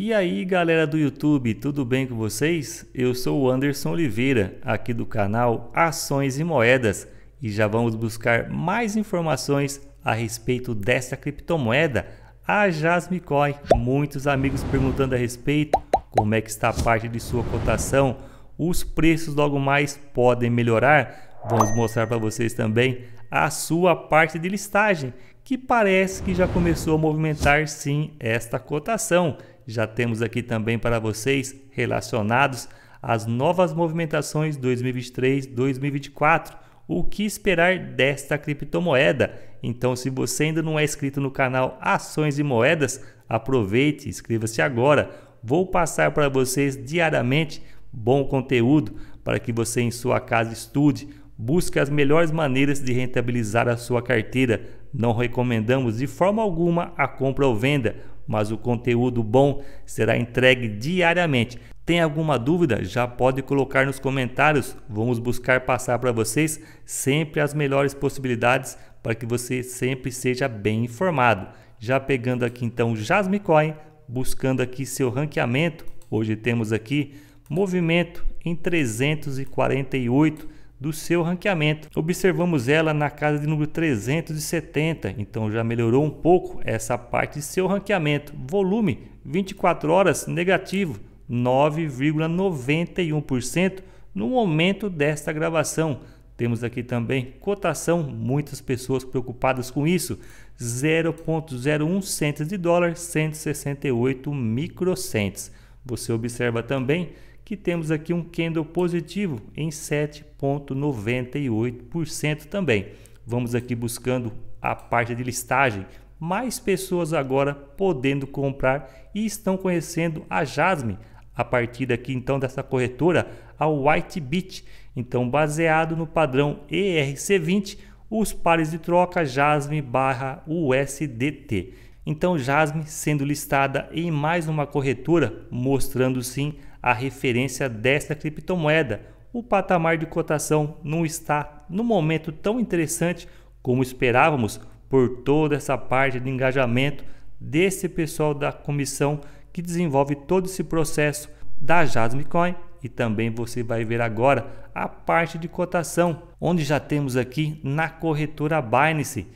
E aí galera do YouTube, tudo bem com vocês? Eu sou o Anderson Oliveira, aqui do canal Ações e Moedas e já vamos buscar mais informações a respeito dessa criptomoeda, a Jasmicoin. Muitos amigos perguntando a respeito, como é que está a parte de sua cotação, os preços logo mais podem melhorar. Vamos mostrar para vocês também a sua parte de listagem, que parece que já começou a movimentar sim esta cotação. Já temos aqui também para vocês relacionados às novas movimentações 2023-2024. O que esperar desta criptomoeda? Então, se você ainda não é inscrito no canal Ações e Moedas, aproveite, inscreva-se agora. Vou passar para vocês diariamente bom conteúdo para que você em sua casa estude, busque as melhores maneiras de rentabilizar a sua carteira. Não recomendamos de forma alguma a compra ou venda mas o conteúdo bom será entregue diariamente. Tem alguma dúvida? Já pode colocar nos comentários. Vamos buscar passar para vocês sempre as melhores possibilidades para que você sempre seja bem informado. Já pegando aqui então Jasmine Coin, buscando aqui seu ranqueamento. Hoje temos aqui movimento em 348 do seu ranqueamento. Observamos ela na casa de número 370, então já melhorou um pouco essa parte de seu ranqueamento. Volume 24 horas negativo 9,91% no momento desta gravação. Temos aqui também cotação, muitas pessoas preocupadas com isso. 0,01 centos de dólar, 168 microcentes. Você observa também que temos aqui um candle positivo em 7,98% também. Vamos aqui buscando a parte de listagem. Mais pessoas agora podendo comprar e estão conhecendo a Jasmine a partir daqui então dessa corretora, a White Beach. Então, baseado no padrão ERC20, os pares de troca Jasmine barra USDT. Então, Jasmine sendo listada em mais uma corretora, mostrando sim a referência desta criptomoeda. O patamar de cotação não está no momento tão interessante como esperávamos por toda essa parte de engajamento desse pessoal da comissão que desenvolve todo esse processo da Jasmine Coin e também você vai ver agora a parte de cotação, onde já temos aqui na corretora Binance,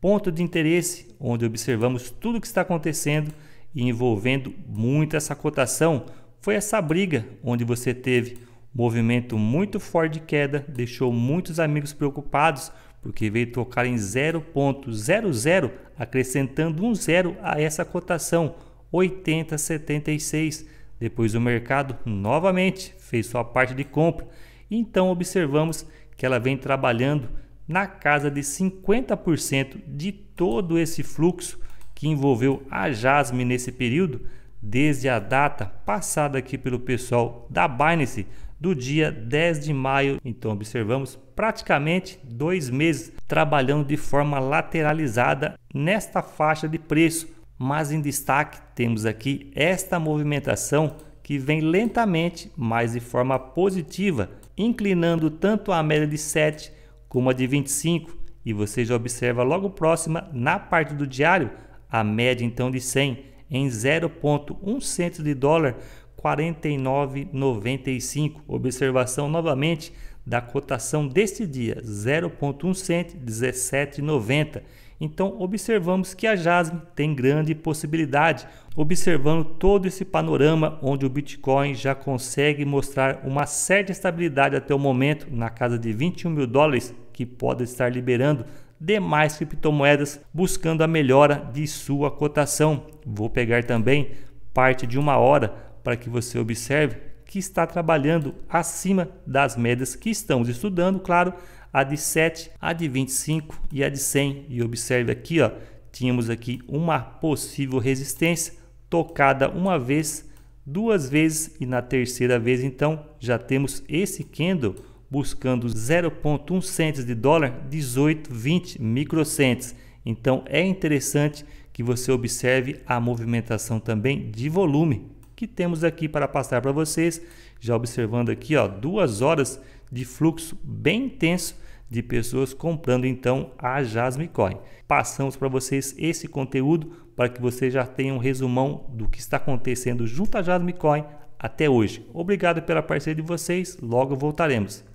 ponto de interesse, onde observamos tudo o que está acontecendo e envolvendo muito essa cotação foi essa briga onde você teve movimento muito forte de queda, deixou muitos amigos preocupados porque veio tocar em 0.00, acrescentando um zero a essa cotação 80,76. Depois o mercado novamente fez sua parte de compra. Então observamos que ela vem trabalhando na casa de 50% de todo esse fluxo que envolveu a Jasmine nesse período desde a data passada aqui pelo pessoal da Binance do dia 10 de maio. Então observamos praticamente dois meses trabalhando de forma lateralizada nesta faixa de preço. Mas em destaque temos aqui esta movimentação que vem lentamente, mas de forma positiva, inclinando tanto a média de 7 como a de 25. E você já observa logo próxima, na parte do diário, a média então de 100 em 0,1 cento de dólar 49,95. Observação novamente da cotação deste dia, 0,1 cento 17,90. Então observamos que a Jasmine tem grande possibilidade, observando todo esse panorama onde o Bitcoin já consegue mostrar uma certa estabilidade até o momento na casa de 21 mil dólares que pode estar liberando demais criptomoedas buscando a melhora de sua cotação. Vou pegar também parte de uma hora para que você observe que está trabalhando acima das médias que estamos estudando, claro, a de 7, a de 25 e a de 100. E observe aqui, ó, tínhamos aqui uma possível resistência tocada uma vez, duas vezes e na terceira vez, então, já temos esse candle buscando 0,1 centes de dólar, 18, 20 microcentes. Então é interessante que você observe a movimentação também de volume que temos aqui para passar para vocês. Já observando aqui, ó, duas horas de fluxo bem intenso de pessoas comprando então a Jasmine Coin. Passamos para vocês esse conteúdo para que você já tenha um resumão do que está acontecendo junto à Jasmine Coin até hoje. Obrigado pela parceria de vocês, logo voltaremos.